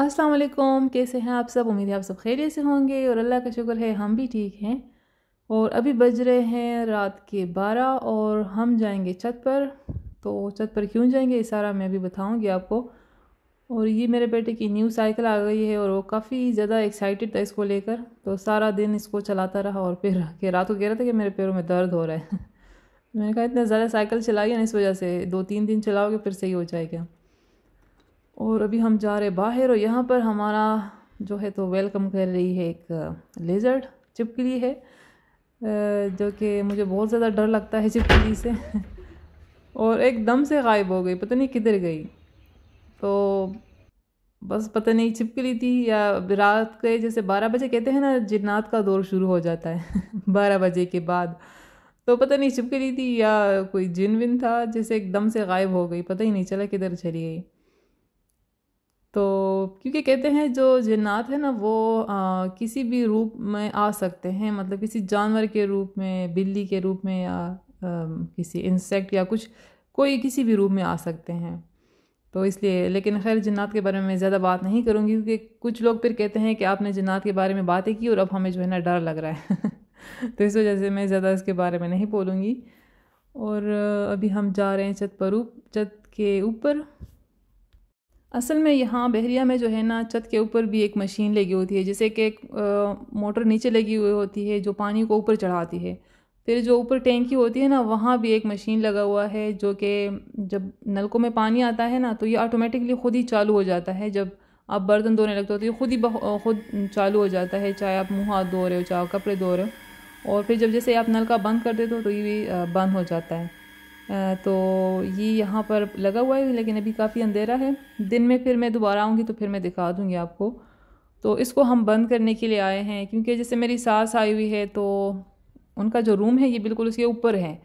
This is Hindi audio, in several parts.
अस्सलाम वालेकुम कैसे हैं आप सब उम्मीद है आप सब खैरियत से होंगे और अल्लाह का शुक्र है हम भी ठीक हैं और अभी बज रहे हैं रात के बारह और हम जाएंगे छत पर तो छत पर क्यों जाएंगे ये सारा मैं अभी बताऊँगी आपको और ये मेरे बेटे की न्यू साइकिल आ गई है और वो काफ़ी ज़्यादा एक्साइटेड था इसको लेकर तो सारा दिन इसको चलाता रहा और फिर के रात को कह रहा था कि मेरे पैरों में दर्द हो रहा है मैंने कहा इतना ज़्यादा साइकिल चलाई है ना इस वजह से दो तीन दिन चलाओगे फिर सही हो जाएगा और अभी हम जा रहे बाहर और यहाँ पर हमारा जो है तो वेलकम कर रही है एक uh, लेज़र्ड चिपकली है uh, जो कि मुझे बहुत ज़्यादा डर लगता है चिपकली से और एकदम से गायब हो गई पता नहीं किधर गई तो बस पता नहीं चिपकली थी या रात के जैसे बारह बजे कहते हैं ना जिन्नात का दौर शुरू हो जाता है बारह बजे के बाद तो पता नहीं चिपकली थी या कोई जिन विन था जैसे एकदम से गायब हो गई पता ही नहीं चला किधर चली गई तो क्योंकि कहते हैं जो जन्नात है ना वो आ, किसी भी रूप में आ सकते हैं मतलब किसी जानवर के रूप में बिल्ली के रूप में या आ, किसी इंसेक्ट या कुछ कोई किसी भी रूप में आ सकते हैं तो इसलिए लेकिन खैर जन्नात के बारे में ज़्यादा बात नहीं करूँगी क्योंकि कुछ लोग फिर कहते हैं कि आपने जन्नात के बारे में बातें की और अब हमें जो है ना डर लग रहा है तो इस वजह से मैं ज़्यादा इसके बारे में नहीं बोलूँगी और अभी हम जा रहे हैं छत पर छत के ऊपर असल में यहाँ बहरिया में जो है ना छत के ऊपर भी एक मशीन लगी होती है जैसे कि एक मोटर नीचे लगी हुई होती है जो पानी को ऊपर चढ़ाती है फिर जो ऊपर टैंकी होती है ना वहाँ भी एक मशीन लगा हुआ है जो कि जब नलकों में पानी आता है ना तो ये ऑटोमेटिकली खुद ही चालू हो जाता है जब आप बर्तन धोने लगते हो तो ये खुद ही खुद चालू हो जाता है चाहे आप मुँह हाथ धो रहे हो चाहे कपड़े धो रहे हो और फिर जब जैसे आप नल का बंद कर देते हो तो ये भी बंद हो जाता है तो ये यहाँ पर लगा हुआ है लेकिन अभी काफ़ी अंधेरा है दिन में फिर मैं दोबारा आऊँगी तो फिर मैं दिखा दूँगी आपको तो इसको हम बंद करने के लिए आए हैं क्योंकि जैसे मेरी सास आई हुई है तो उनका जो रूम है ये बिल्कुल उसके ऊपर है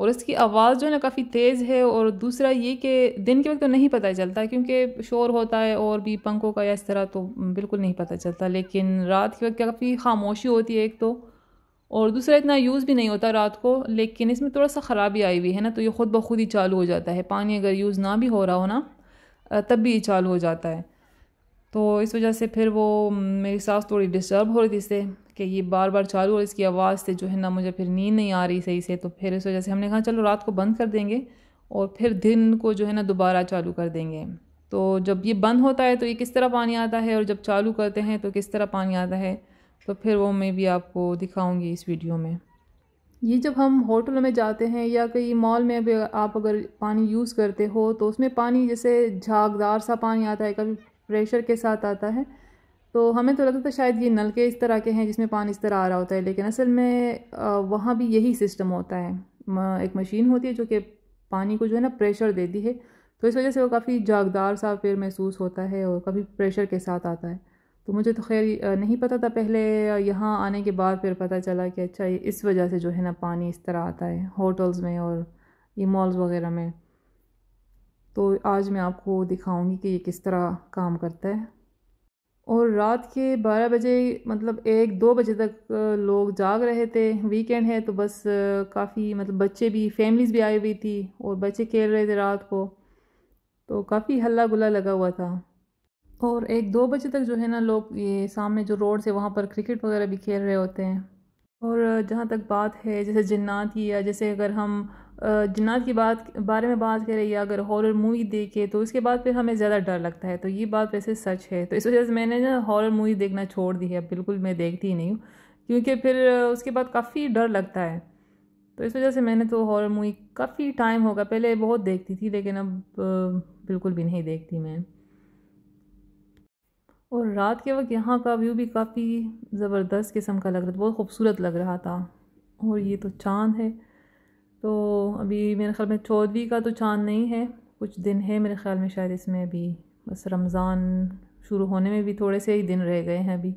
और इसकी आवाज़ जो है ना काफ़ी तेज़ है और दूसरा ये कि दिन के वक्त तो नहीं पता चलता क्योंकि शोर होता है और भी पंखों का या इस तरह तो बिल्कुल नहीं पता चलता लेकिन रात के वक्त काफ़ी खामोशी होती है एक तो और दूसरा इतना यूज़ भी नहीं होता रात को लेकिन इसमें थोड़ा सा ख़राबी आई हुई है ना तो ये ख़ुद ब खुद ही चालू हो जाता है पानी अगर यूज़ ना भी हो रहा हो ना तब भी ये चालू हो जाता है तो इस वजह से फिर वो मेरी सांस थोड़ी डिस्टर्ब हो रही थी इससे कि ये बार बार चालू और इसकी आवाज़ से जो है ना मुझे फिर नींद नहीं आ रही सही से तो फिर इस वजह से हमने कहा चलो रात को बंद कर देंगे और फिर दिन को जो है ना दोबारा चालू कर देंगे तो जब ये बंद होता है तो ये किस तरह पानी आता है और जब चालू करते हैं तो किस तरह पानी आता है तो फिर वो मैं भी आपको दिखाऊंगी इस वीडियो में ये जब हम होटलों में जाते हैं या कहीं मॉल में भी आप अगर पानी यूज़ करते हो तो उसमें पानी जैसे झागदार सा पानी आता है कभी प्रेशर के साथ आता है तो हमें तो लगता था शायद ये नलके इस तरह के हैं जिसमें पानी इस तरह आ रहा होता है लेकिन असल में वहाँ भी यही सिस्टम होता है एक मशीन होती है जो कि पानी को जो है ना प्रेशर देती है तो इस वजह से वो काफ़ी जागदार सा फिर महसूस होता है और कभी प्रेशर के साथ आता है तो मुझे तो खैर नहीं पता था पहले यहाँ आने के बाद फिर पता चला कि अच्छा ये इस वजह से जो है ना पानी इस तरह आता है होटल्स में और ये मॉल्स वगैरह में तो आज मैं आपको दिखाऊंगी कि ये किस तरह काम करता है और रात के 12 बजे मतलब एक दो बजे तक लोग जाग रहे थे वीकेंड है तो बस काफ़ी मतलब बच्चे भी फैमिलीज़ भी आई हुई थी और बच्चे खेल रहे थे रात को तो काफ़ी हल्ला गुला लगा हुआ था और एक दो बजे तक जो है ना लोग ये सामने जो रोड से वहाँ पर क्रिकेट वगैरह भी खेल रहे होते हैं और जहाँ तक बात है जैसे जन्नात की या जैसे अगर हम जन्नात की बात बारे में बात करें या अगर हॉरर मूवी देखे तो उसके बाद फिर हमें ज़्यादा डर लगता है तो ये बात वैसे सच है तो इस वजह से मैंने ना हॉरर मूवी देखना छोड़ दी है बिल्कुल मैं देखती ही नहीं हूँ क्योंकि फिर उसके बाद काफ़ी डर लगता है तो इस वजह से मैंने तो हॉरर मूवी काफ़ी टाइम होगा पहले बहुत देखती थी लेकिन अब बिल्कुल भी नहीं देखती मैं और रात के वक्त यहाँ का व्यू भी काफ़ी ज़बरदस्त किस्म का लग रहा था बहुत खूबसूरत लग रहा था और ये तो चाँद है तो अभी मेरे ख्याल में चौदहवीं का तो चाँद नहीं है कुछ दिन है मेरे ख्याल में शायद इसमें अभी बस रमज़ान शुरू होने में भी थोड़े से ही दिन रह गए हैं अभी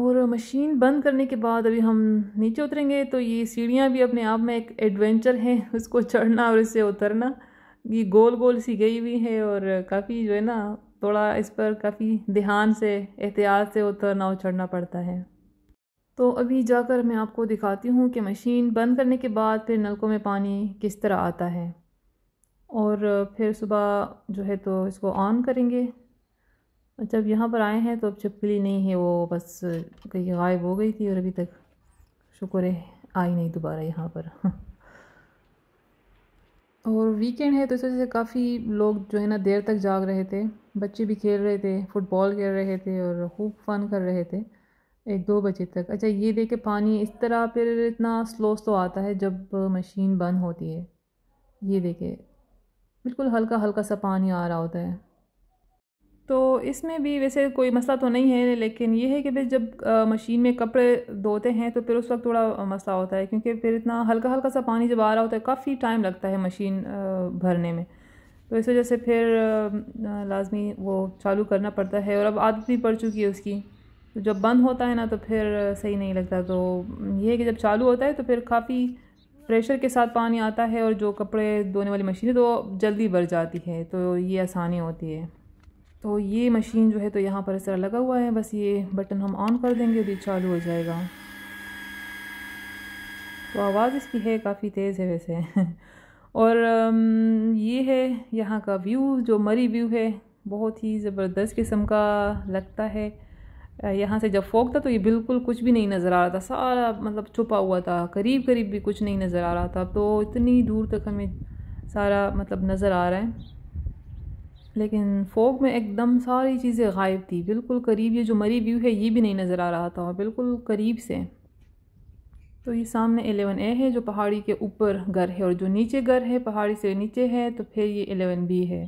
और मशीन बंद करने के बाद अभी हम नीचे उतरेंगे तो ये सीढ़ियाँ भी अपने आप में एक एडवेंचर हैं उसको चढ़ना और इससे उतरना ये गोल गोल सी गई हुई है और काफ़ी जो है ना थोड़ा इस पर काफ़ी ध्यान से एहतियात से उतरना उछड़ना पड़ता है तो अभी जाकर मैं आपको दिखाती हूँ कि मशीन बंद करने के बाद फिर नलकों में पानी किस तरह आता है और फिर सुबह जो है तो इसको ऑन करेंगे जब यहाँ पर आए हैं तो अब छिपकली नहीं है वो बस कहीं गायब हो गई थी और अभी तक शुक्र है आई नहीं दोबारा यहाँ पर और वीकेंड है तो इस वजह से काफ़ी लोग जो है ना देर तक जाग रहे थे बच्चे भी खेल रहे थे फुटबॉल खेल रहे थे और खूब फन कर रहे थे एक दो बजे तक अच्छा ये देखे पानी इस तरह फिर इतना स्लो तो स्लो आता है जब मशीन बंद होती है ये देखे बिल्कुल हल्का हल्का सा पानी आ रहा होता है तो इसमें भी वैसे कोई मसला तो नहीं है लेकिन ये है कि फिर जब मशीन में कपड़े धोते हैं तो फिर उस वक्त थोड़ा मसला होता है क्योंकि फिर इतना हल्का हल्का सा पानी जब आ रहा होता है काफ़ी टाइम लगता है मशीन भरने में तो इस वजह से फिर लाजमी वो चालू करना पड़ता है और अब आदत भी पड़ चुकी है उसकी तो जब बंद होता है ना तो फिर सही नहीं लगता तो ये है कि जब चालू होता है तो फिर काफ़ी प्रेशर के साथ पानी आता है और जो कपड़े धोने वाली मशीन है तो जल्दी भर जाती है तो ये आसानी होती है तो ये मशीन जो है तो यहाँ पर इस तरह लगा हुआ है बस ये बटन हम ऑन कर देंगे तो ये चालू हो जाएगा तो आवाज़ इसकी है काफ़ी तेज़ है वैसे और ये है यहाँ का व्यू जो मरी व्यू है बहुत ही ज़बरदस्त किस्म का लगता है यहाँ से जब फोक था तो ये बिल्कुल कुछ भी नहीं नज़र आ रहा था सारा मतलब छुपा हुआ था करीब करीब भी कुछ नहीं नज़र आ रहा था तो इतनी दूर तक हमें सारा मतलब नज़र आ रहा है लेकिन फोक में एकदम सारी चीज़ें गायब थी बिल्कुल करीब ये जो मरी व्यू है ये भी नहीं नज़र आ रहा था बिल्कुल करीब से तो ये सामने एलेवन ए है जो पहाड़ी के ऊपर घर है और जो नीचे घर है पहाड़ी से नीचे है तो फिर ये एलेवन बी है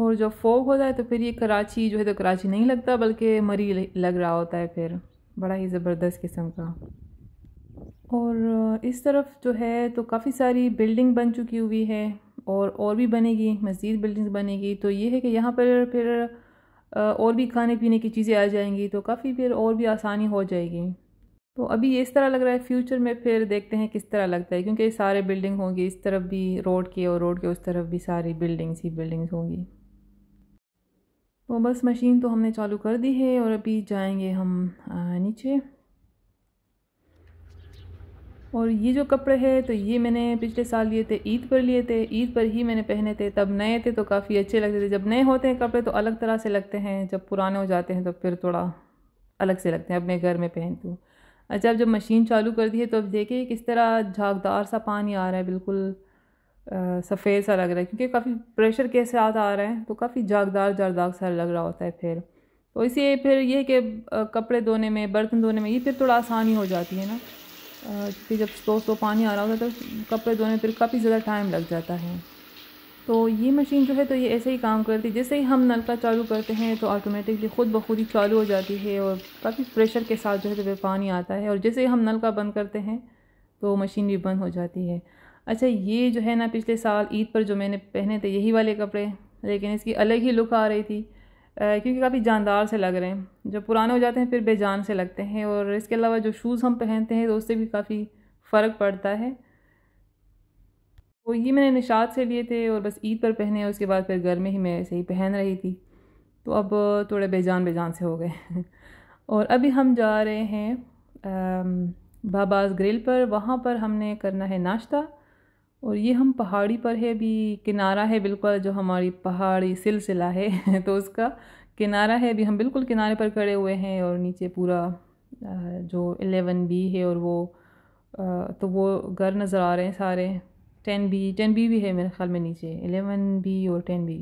और जब फोग होता है तो फिर ये कराची जो है तो कराची नहीं लगता बल्कि मरी लग रहा होता है फिर बड़ा ही ज़बरदस्त किस्म का और इस तरफ जो है तो काफ़ी सारी बिल्डिंग बन चुकी हुई है और और भी बनेगी मज़ीद बिल्डिंग्स बनेगी तो ये है कि यहाँ पर फिर और भी खाने पीने की चीज़ें आ जाएंगी तो काफ़ी फिर और भी आसानी हो जाएगी तो अभी इस तरह लग रहा है फ्यूचर में फिर देखते हैं किस तरह लगता है क्योंकि सारे बिल्डिंग होंगी इस तरफ भी रोड के और रोड के उस तरफ भी सारी बिल्डिंग्स ही बिल्डिंग्स होंगी तो बस मशीन तो हमने चालू कर दी है और अभी जाएंगे हम नीचे और ये जो कपड़े हैं तो ये मैंने पिछले साल लिए थे ईद पर लिए थे ईद पर ही मैंने पहने थे तब नए थे तो काफ़ी अच्छे लगते थे जब नए होते हैं कपड़े तो अलग तरह से लगते हैं जब पुराने हो जाते हैं तो फिर थोड़ा अलग से लगते हैं अब मैं घर में पहनती हूँ अच्छा अब जब मशीन चालू कर दी है तो अब देखिए किस तरह झागदार सा पानी आ रहा है बिल्कुल सफ़ेद सा लग रहा है क्योंकि काफ़ी प्रेशर के साथ आ रहा है तो काफ़ी झागदार जागदार सा लग रहा होता है फिर तो इसलिए फिर ये कि कपड़े धोने में बर्तन धोने में ये फिर थोड़ा आसानी हो जाती है ना क्योंकि जब स्लो स्लो पानी आ रहा होता है तो कपड़े धोने में फिर काफ़ी ज़्यादा टाइम लग जाता है तो ये मशीन जो है तो ये ऐसे ही काम करती है जैसे ही हम नलका चालू करते हैं तो ऑटोमेटिकली ख़ुद ब खुद ही चालू हो जाती है और काफ़ी प्रेशर के साथ जो है तो वह पानी आता है और जैसे ही हम नलका बंद करते हैं तो मशीन भी बंद हो जाती है अच्छा ये जो है ना पिछले साल ईद पर जो मैंने पहने थे यही वाले कपड़े लेकिन इसकी अलग ही लुक आ रही थी आ, क्योंकि काफ़ी जानदार से लग रहे हैं जब पुराने हो जाते हैं फिर बेजान से लगते हैं और इसके अलावा जो शूज़ हम पहनते हैं तो उससे भी काफ़ी फ़र्क पड़ता है तो ये मैंने निशात से लिए थे और बस ईद पर पहने उसके बाद फिर घर में ही मैं ऐसे ही पहन रही थी तो अब थोड़े बेजान बेजान से हो गए और अभी हम जा रहे हैं बाबाज ग्रिल पर वहाँ पर हमने करना है नाश्ता और ये हम पहाड़ी पर है अभी किनारा है बिल्कुल जो हमारी पहाड़ी सिलसिला है तो उसका किनारा है अभी हम बिल्कुल किनारे पर खड़े हुए हैं और नीचे पूरा जो एलेवन बी है और वो तो वो घर नज़र आ रहे हैं सारे टेन बी टेन बी भी है मेरे ख्याल में नीचे एलेवन बी और टेन बी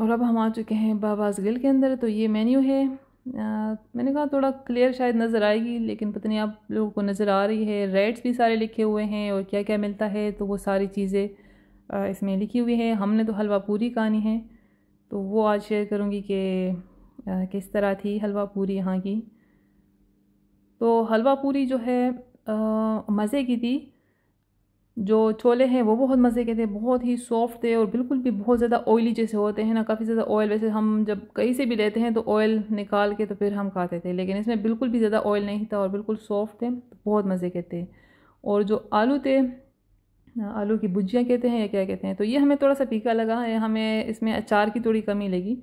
और अब हम आ चुके हैं बाबाज गिल के अंदर तो ये मेन्यू है आ, मैंने कहा थोड़ा क्लियर शायद नज़र आएगी लेकिन पता नहीं आप लोगों को नज़र आ रही है रेट्स भी सारे लिखे हुए हैं और क्या क्या मिलता है तो वो सारी चीज़ें इसमें लिखी हुई है हमने तो हलवा पूरी कहानी है तो वो आज शेयर करूँगी कि किस तरह थी हलवा पूरी यहाँ की तो हलवा पूरी जो है मज़े की थी जो छोले हैं वो बहुत मज़े के थे बहुत ही सॉफ्ट थे और बिल्कुल भी बहुत ज़्यादा ऑयली जैसे होते हैं ना काफ़ी ज़्यादा ऑयल वैसे हम जब कहीं से भी लेते हैं तो ऑयल निकाल के तो फिर हम खाते थे लेकिन इसमें बिल्कुल भी ज़्यादा ऑयल नहीं था और बिल्कुल सॉफ्ट थे तो बहुत मज़े के थे और जो आलू थे आलू की भुजियाँ कहते हैं या क्या कहते हैं तो ये हमें थोड़ा सा फीका लगा है हमें इसमें अचार की थोड़ी कमी लगी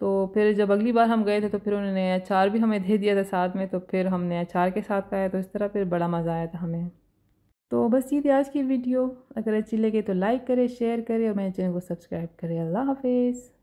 तो फिर जब अगली बार हम गए थे तो फिर उन्होंने अचार भी हमें दे दिया था साथ में तो फिर हमने अचार के साथ खाया तो इस तरह फिर बड़ा मज़ा आया था हमें तो बस ये थी आज की वीडियो अगर अच्छी लगे तो लाइक करें शेयर करें और मेरे चैनल को सब्सक्राइब करें अल्लाह हाफिज़